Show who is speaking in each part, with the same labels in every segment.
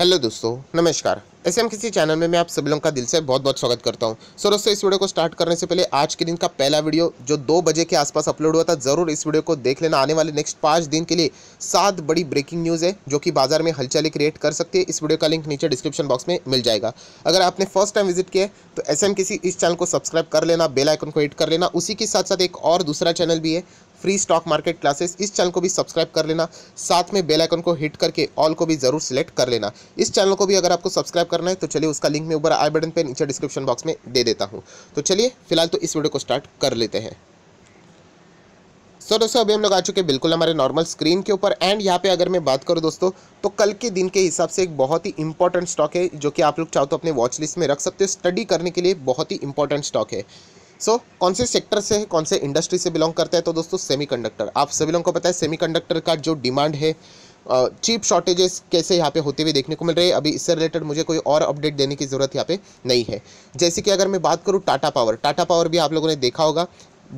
Speaker 1: hello दोस्तों नमस्कार ऐसे हम किसी चैनल में मैं आप सभी लोगों का दिल से बहुत बहुत स्वागत करता हूं सो दोस्तों इस वीडियो को स्टार्ट करने से पहले आज के दिन का पहला वीडियो जो दो बजे के आसपास अपलोड हुआ था ज़रूर इस वीडियो को देख लेना आने वाले नेक्स्ट पाँच दिन के लिए सात बड़ी ब्रेकिंग न्यूज़ है जो कि बाजार में हलचल क्रिएट कर सकती है इस वीडियो का लिंक नीचे डिस्क्रिप्शन बॉक्स में मिल जाएगा अगर आपने फर्स्ट टाइम विजिट किया तो ऐसे हम किसी इस चैनल को सब्सक्राइब कर लेना बेलाइकन को हिट कर लेना उसी के साथ साथ एक और दूसरा चैनल भी है फ्री स्टॉक मार्केट क्लासेस इस चैनल को भी सब्सक्राइब कर लेना साथ में बेल आइकन को हिट करके ऑल को भी जरूर सेलेक्ट कर लेना इस चैनल को भी अगर आपको सब्सक्राइब करना है तो चलिए उसका लिंक में ऊपर आई बटन पे नीचे डिस्क्रिप्शन बॉक्स में दे देता हूँ तो चलिए फिलहाल तो इस वीडियो को स्टार्ट कर लेते हैं सो so, दोस्तों अभी हम लोग आ चुके हैं बिल्कुल हमारे नॉर्मल स्क्रीन के ऊपर एंड यहाँ पे अगर मैं बात करूँ दोस्तों तो कल के दिन के हिसाब से एक बहुत ही इंपॉर्टेंट स्टॉक है जो कि आप लोग चाहो तो अपने वॉच लिस्ट में रख सकते हो स्टडी करने के लिए बहुत ही इंपॉर्टेंट स्टॉक है सो so, कौन से सेक्टर से कौन से इंडस्ट्री से बिलोंग करता है तो दोस्तों सेमीकंडक्टर आप सभी लोगों को पता है सेमीकंडक्टर का जो डिमांड है चीप शॉर्टेजेस कैसे यहाँ पे होते हुए देखने को मिल रहे हैं अभी इससे रिलेटेड मुझे कोई और अपडेट देने की ज़रूरत यहाँ पे नहीं है जैसे कि अगर मैं बात करूँ टाटा पावर टाटा पावर भी आप लोगों ने देखा होगा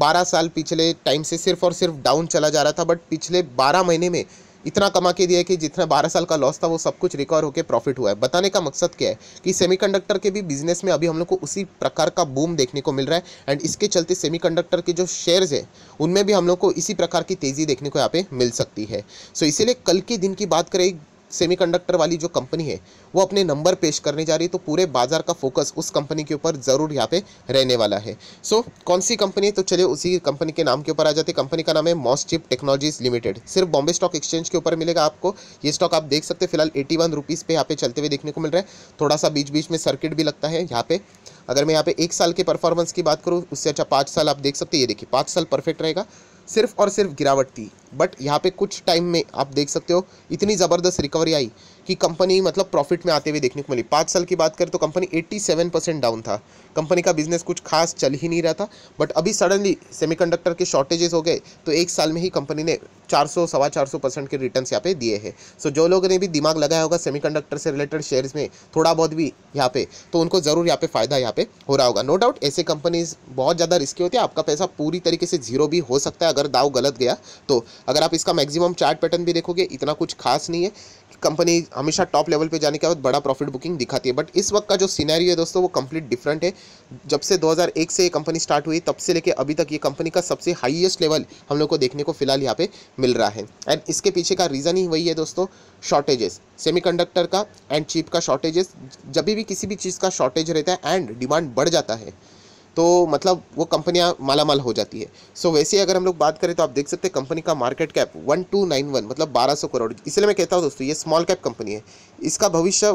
Speaker 1: बारह साल पिछले टाइम से सिर्फ और सिर्फ डाउन चला जा रहा था बट पिछले बारह महीने में इतना कमा के दिया है कि जितना बारह साल का लॉस था वो सब कुछ रिकवर होकर प्रॉफिट हुआ है बताने का मकसद क्या है कि सेमीकंडक्टर के भी बिजनेस में अभी हम लोग को उसी प्रकार का बूम देखने को मिल रहा है एंड इसके चलते सेमीकंडक्टर के जो शेयर्स हैं उनमें भी हम लोग को इसी प्रकार की तेज़ी देखने को यहाँ पे मिल सकती है सो so, इसीलिए कल के दिन की बात करें सेमीकंडक्टर वाली जो कंपनी है वो अपने नंबर पेश करने जा रही है तो पूरे बाजार का फोकस उस कंपनी के ऊपर ज़रूर यहाँ पे रहने वाला है सो so, कौन सी कंपनी है तो चलिए उसी कंपनी के नाम के ऊपर आ जाते कंपनी का नाम है मॉस चिप टेक्नोलॉजीज लिमिटेड सिर्फ बॉम्बे स्टॉक एक्सचेंज के ऊपर मिलेगा आपको ये स्टॉक आप देख सकते हैं फिलहाल एटी वन रुपीज़ पे यहाँ पे चलते हुए देखने को मिल रहा है थोड़ा सा बीच बीच में सर्किट भी लगता है यहाँ पे अगर मैं यहाँ पे एक साल के परफॉर्मेंस की बात करूँ उससे अच्छा पाँच साल आप देख सकते ये देखिए पाँच साल परफेक्ट रहेगा सिर्फ और सिर्फ गिरावट थी बट यहाँ पे कुछ टाइम में आप देख सकते हो इतनी ज़बरदस्त रिकवरी आई कि कंपनी मतलब प्रॉफिट में आते हुए देखने को मिली पाँच साल की बात करें तो कंपनी 87 परसेंट डाउन था कंपनी का बिजनेस कुछ खास चल ही नहीं रहा था बट अभी सडनली सेमीकंडक्टर के शॉर्टेजेस हो गए तो एक साल में ही कंपनी ने चार सौ सवा चार सौ परसेंट के रिटर्न यहाँ पे दिए हैं सो जो लोगों ने भी दिमाग लगाया होगा सेमी से रिलेटेड शेयर्स में थोड़ा बहुत भी यहाँ पे तो उनको ज़रूर यहाँ पे फ़ायदा यहाँ पे हो रहा होगा नो डाउट ऐसे कंपनीज बहुत ज़्यादा रिस्की होती है आपका पैसा पूरी तरीके से जीरो भी हो सकता है अगर दाव गलत गया तो अगर आप इसका मैक्सिमम चार्ट पैटर्न भी देखोगे इतना कुछ खास नहीं है कंपनी हमेशा टॉप लेवल पे जाने के बाद बड़ा प्रॉफिट बुकिंग दिखाती है बट इस वक्त का जो सीनैरियो है दोस्तों वो कंप्लीट डिफरेंट है जब से 2001 से ये कंपनी स्टार्ट हुई तब से लेके अभी तक ये कंपनी का सबसे हाईएस्ट लेवल हम लोग को देखने को फिलहाल यहाँ पे मिल रहा है एंड इसके पीछे का रीज़न ही वही है दोस्तों शॉर्टेजेस सेमी का एंड चीप का शॉर्टेजेस जब भी किसी भी चीज़ का शॉर्टेज रहता है एंड डिमांड बढ़ जाता है तो मतलब वो कंपनियाँ मालामाल हो जाती है सो so, वैसे अगर हम लोग बात करें तो आप देख सकते हैं कंपनी का market cap one two nine one मतलब बारह सौ करोड़ इसलिए मैं कहता हूँ दोस्तों ये स्मॉल कैप कंपनी है इसका भविष्य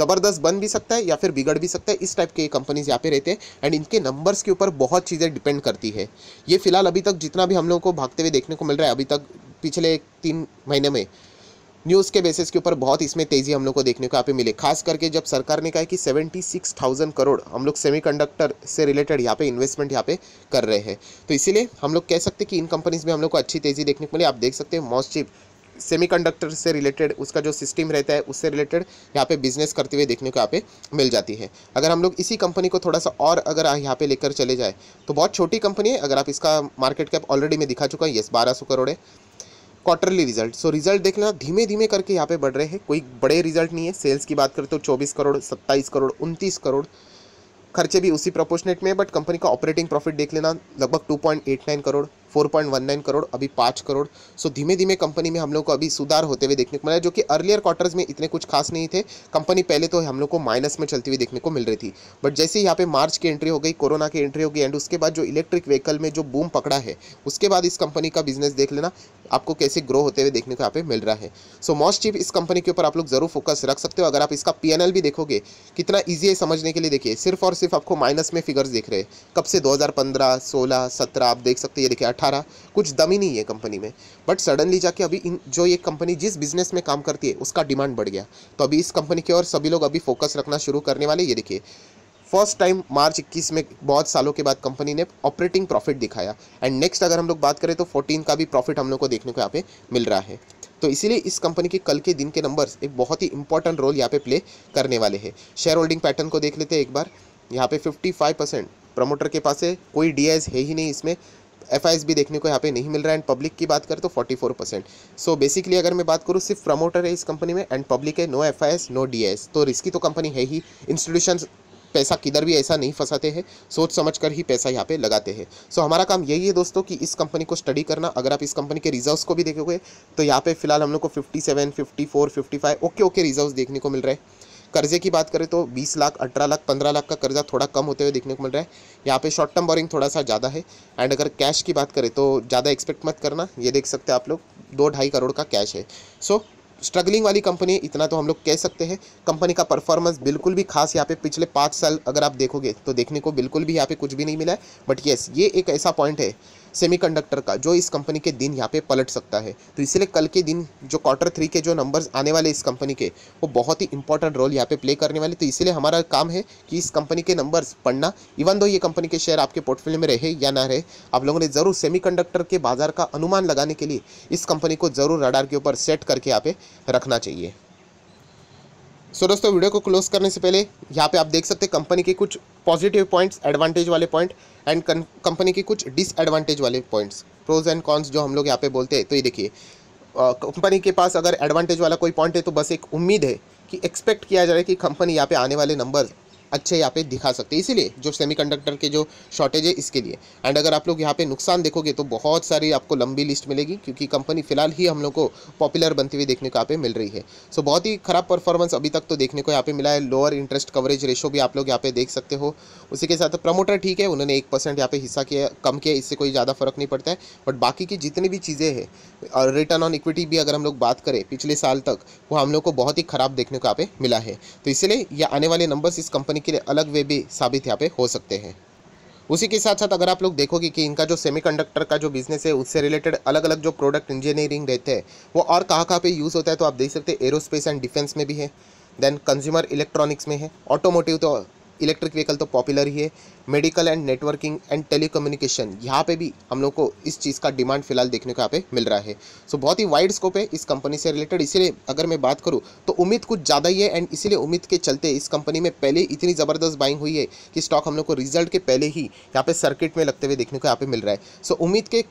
Speaker 1: ज़बरदस्त बन भी सकता है या फिर बिगड़ भी सकता है इस टाइप के कंपनीज यहाँ पे रहते हैं एंड इनके नंबर्स के ऊपर बहुत चीज़ें डिपेंड करती है ये फिलहाल अभी तक जितना भी हम लोगों को भागते हुए देखने को मिल रहा है अभी तक पिछले तीन महीने में न्यूज़ के बेसिस के ऊपर बहुत इसमें तेज़ी हम लोग को देखने को यहाँ पे मिले खास करके जब सरकार ने कहा कि सेवेंटी सिक्स थाउजेंड करोड़ हम लोग सेमीकंडक्टर से रिलेटेड यहाँ पे इन्वेस्टमेंट यहाँ पे कर रहे हैं तो इसीलिए हम लोग कह सकते हैं कि इन कंपनीज़ में हम लोग को अच्छी तेज़ी देखने को मिली आप देख सकते हैं मॉस्चिप कंडक्टर से रिलेटेड उसका जो सिस्टम रहता है उससे रिलेटेड यहाँ पे बिजनेस करते हुए देखने को यहाँ पे मिल जाती है अगर हम लोग इसी कंपनी को थोड़ा सा और अगर यहाँ पे लेकर चले जाए तो बहुत छोटी कंपनी है अगर आप इसका मार्केट कैप ऑलरेडी मैं दिखा चुका हूँ येस बारह करोड़ है क्वार्टरली रिजल्ट सो रिजल्ट देखना धीमे धीमे करके यहाँ पे बढ़ रहे हैं कोई बड़े रिजल्ट नहीं है सेल्स की बात करें तो 24 करोड़ 27 करोड़ 29 करोड़ खर्चे भी उसी प्रोपोर्शनेट में बट कंपनी का ऑपरेटिंग प्रॉफिट देख लेना लगभग 2.89 करोड़ 4.19 करोड़ अभी पाँच करोड़ सो धीमे धीमे कंपनी में हम लोग को अभी सुधार होते हुए देखने को मिला जो कि अर्लियर क्वार्टर्स में इतने कुछ खास नहीं थे कंपनी पहले तो हम लोग को माइनस में चलती हुई देखने को मिल रही थी बट जैसे यहाँ पे मार्च की एंट्री हो गई कोरोना की एंट्री हो गई एंड उसके बाद जो इलेक्ट्रिक व्हीकल में जो बूम पकड़ा है उसके बाद इस कंपनी का बिजनेस देख लेना आपको कैसे ग्रो होते हुए देखने को यहाँ पे मिल रहा है सो मॉस्ट चीप इस कंपनी के ऊपर आप लोग जरूर फोकस रख सकते हो अगर आप इसका पी भी देखोगे कितना ईजी है समझने के लिए देखिए सिर्फ और सिर्फ आपको माइनस में फिगर्स देख रहे हैं कब से दो हज़ार 17 आप देख सकते हैं ये देखिए अट्ठारह कुछ दम ही नहीं है कंपनी में बट सडनली जाके अभी इन जो ये कंपनी जिस बिजनेस में काम करती है उसका डिमांड बढ़ गया तो अभी इस कंपनी के और सभी लोग अभी फोकस रखना शुरू करने वाले ये देखिए फर्स्ट टाइम मार्च 21 में बहुत सालों के बाद कंपनी ने ऑपरेटिंग प्रॉफिट दिखाया एंड नेक्स्ट अगर हम लोग बात करें तो 14 का भी प्रॉफिट हम लोग को देखने को यहाँ पे मिल रहा है तो इसीलिए इस कंपनी के कल के दिन के नंबर्स एक बहुत ही इंपॉर्टेंट रोल यहाँ पे प्ले करने वाले हैं शेयर होल्डिंग पैटर्न को देख लेते हैं एक बार यहाँ पे 55 परसेंट प्रमोटर के पास है कोई डी है ही नहीं इसमें एफ देखने को यहाँ पे नहीं मिल रहा है एंड पब्लिक की बात करें तो 44 परसेंट सो बेसिकली अगर मैं बात करूँ सिर्फ प्रमोटर है इस कंपनी में एंड पब्लिक है नो एफ नो डी तो रिस्की तो कंपनी है ही इंस्टीट्यूशन पैसा किधर भी ऐसा नहीं फंसाते हैं सोच समझ कर ही पैसा यहाँ पे लगाते हैं सो so, हमारा काम यही है दोस्तों कि इस कंपनी को स्टडी करना अगर आप इस कंपनी के रिजर्व्स को भी देखोगे तो यहाँ पे फिलहाल हम लोग को 57, 54, 55 ओके ओके रिजर्व्स देखने को मिल रहे हैं कर्जे की बात करें तो 20 लाख 18 लाख 15 लाख का कर्जा थोड़ा कम होते हुए देखने को मिल रहा है यहाँ पे शॉर्ट टर्म बोरिंग थोड़ा सा ज़्यादा है एंड अगर कैश की बात करें तो ज़्यादा एक्सपेक्ट मत करना ये देख सकते हैं आप लोग दो ढाई करोड़ का कैश है सो so, स्ट्रगलिंग वाली कंपनी इतना तो हम लोग कह सकते हैं कंपनी का परफॉर्मेंस बिल्कुल भी खास यहाँ पे पिछले पाँच साल अगर आप देखोगे तो देखने को बिल्कुल भी यहाँ पे कुछ भी नहीं मिला है बट येस ये एक ऐसा पॉइंट है सेमीकंडक्टर का जो इस कंपनी के दिन यहाँ पे पलट सकता है तो इसलिए कल के दिन जो क्वार्टर थ्री के जो नंबर्स आने वाले इस कंपनी के वो बहुत ही इंपॉर्टेंट रोल यहाँ पे प्ले करने वाले तो इसलिए हमारा काम है कि इस कंपनी के नंबर्स पढ़ना इवन दो ये कंपनी के शेयर आपके पोर्टफोलियो में रहे या ना रहे आप लोगों ने ज़रूर सेमी के बाजार का अनुमान लगाने के लिए इस कंपनी को ज़रूर रडार के ऊपर सेट करके यहाँ पे रखना चाहिए सो दोस्तों वीडियो को क्लोज करने से पहले यहाँ पे आप देख सकते हैं कंपनी के कुछ पॉजिटिव पॉइंट्स एडवांटेज वाले पॉइंट एंड कंपनी के कुछ डिसएडवांटेज वाले पॉइंट्स प्रोज एंड कॉन्स जो हम लोग यहाँ पे बोलते हैं तो ये देखिए कंपनी के पास अगर एडवांटेज वाला कोई पॉइंट है तो बस एक उम्मीद है कि एक्सपेक्ट किया जा रहा है कि कंपनी यहाँ पे आने वाले नंबर अच्छे यहाँ पे दिखा सकते हैं इसीलिए जो सेमीकंडक्टर के जो शॉर्टेज है इसके लिए एंड अगर आप लोग यहाँ पे नुकसान देखोगे तो बहुत सारी आपको लंबी लिस्ट मिलेगी क्योंकि कंपनी फिलहाल ही हम लोग को पॉपुलर बनती हुई देखने को यहाँ पे मिल रही है सो so, बहुत ही खराब परफॉर्मेंस अभी तक तो देखने को यहाँ पे मिला है लोअर इंटरेस्ट कवरेज रेशो भी आप लोग यहाँ पे देख सकते हो उसी के साथ प्रमोटर ठीक है उन्होंने एक परसेंट यहाँ पे हिस्सा किया कम किया इससे कोई ज़्यादा फर्क नहीं पड़ता है बट बाकी की जितनी भी चीज़ें हैं और रिटर्न ऑन इक्विटी भी अगर हम लोग बात करें पिछले साल तक वो हम लोग को बहुत ही खराब देखने को यहाँ पे मिला है तो इसलिए यह आने वाले नंबर्स इस कंपनी के लिए अलग वे भी साबित यहाँ पे हो सकते हैं उसी के साथ साथ अगर आप लोग देखोगे कि इनका जो सेमीकंडक्टर का जो बिजनेस है उससे रिलेटेड अलग अलग जो प्रोडक्ट इंजीनियरिंग रहते हैं वो और कहाँ कहाँ पे यूज़ होता है तो आप देख सकते हैं एरोस्पेस एंड डिफेंस में भी है देन कंज्यूमर इलेक्ट्रॉनिक्स में है ऑटोमोटिव तो इलेक्ट्रिक व्हीकल तो पॉपुलर ही है medical and networking and telecommunication यहाँ पे भी हम लोग को इस चीज़ का डिमांड फिलहाल देखने को यहाँ पे मिल रहा है सो so, बहुत ही वाइड स्कोप है इस कंपनी से रिलेटेड इसीलिए अगर मैं बात करूँ तो उम्मीद कुछ ज़्यादा ही है एंड इसीलिए उम्मीद के चलते इस कंपनी में पहले इतनी ज़बरदस्त बाइंग हुई है कि स्टॉक हम लोग को रिजल्ट के पहले ही यहाँ पे सर्किट में लगते हुए देखने को यहाँ पे मिल रहा है सो so, उम्मीद के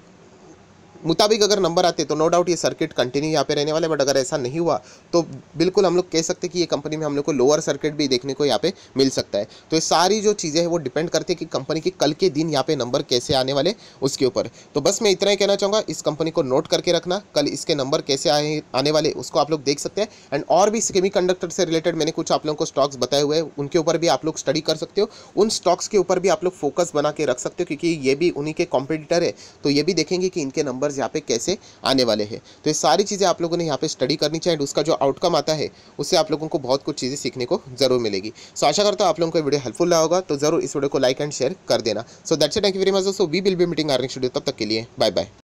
Speaker 1: मुताबिक अगर नंबर आते तो नो डाउट ये सर्किट कंटिन्यू यहाँ पे रहने वाला है बट अगर ऐसा नहीं हुआ तो बिल्कुल हम लोग कह सकते हैं कि ये कंपनी में हम लोग को लोअर सर्किट भी देखने को यहाँ पे मिल सकता है तो ये सारी जो चीज़ें हैं वो डिपेंड करती है कि कंपनी के कल के दिन यहाँ पे नंबर कैसे आने वाले उसके ऊपर तो बस मैं इतना ही कहना चाहूँगा इस कंपनी को नोट करके रखना कल इसके नंबर कैसे आए आने वाले उसको आप लोग देख सकते हैं एंड और भी सेमी कंडक्टर से रिलेटेड मैंने कुछ आप लोगों को स्टॉक्स बताए हुए हैं उनके ऊपर भी आप लोग स्टडी कर सकते हो उन स्टॉक्स के ऊपर भी आप लोग फोकस बना के रख सकते हो क्योंकि ये भी उन्हीं के कॉम्पिटिटर है तो ये भी देखेंगे कि इनके नंबर नंबर्स यहाँ पे कैसे आने वाले हैं तो ये सारी चीज़ें आप लोगों ने यहाँ पे स्टडी करनी चाहिए उसका जो आउटकम आता है उससे आप लोगों को बहुत कुछ चीज़ें सीखने को जरूर मिलेगी सो आशा करता हूँ आप लोगों को वीडियो हेल्पफुल रहा होगा तो जरूर इस वीडियो को लाइक एंड शेयर कर देना so that's thank you very much दोस्तों we will be meeting our next video तब तक के लिए बाय बाय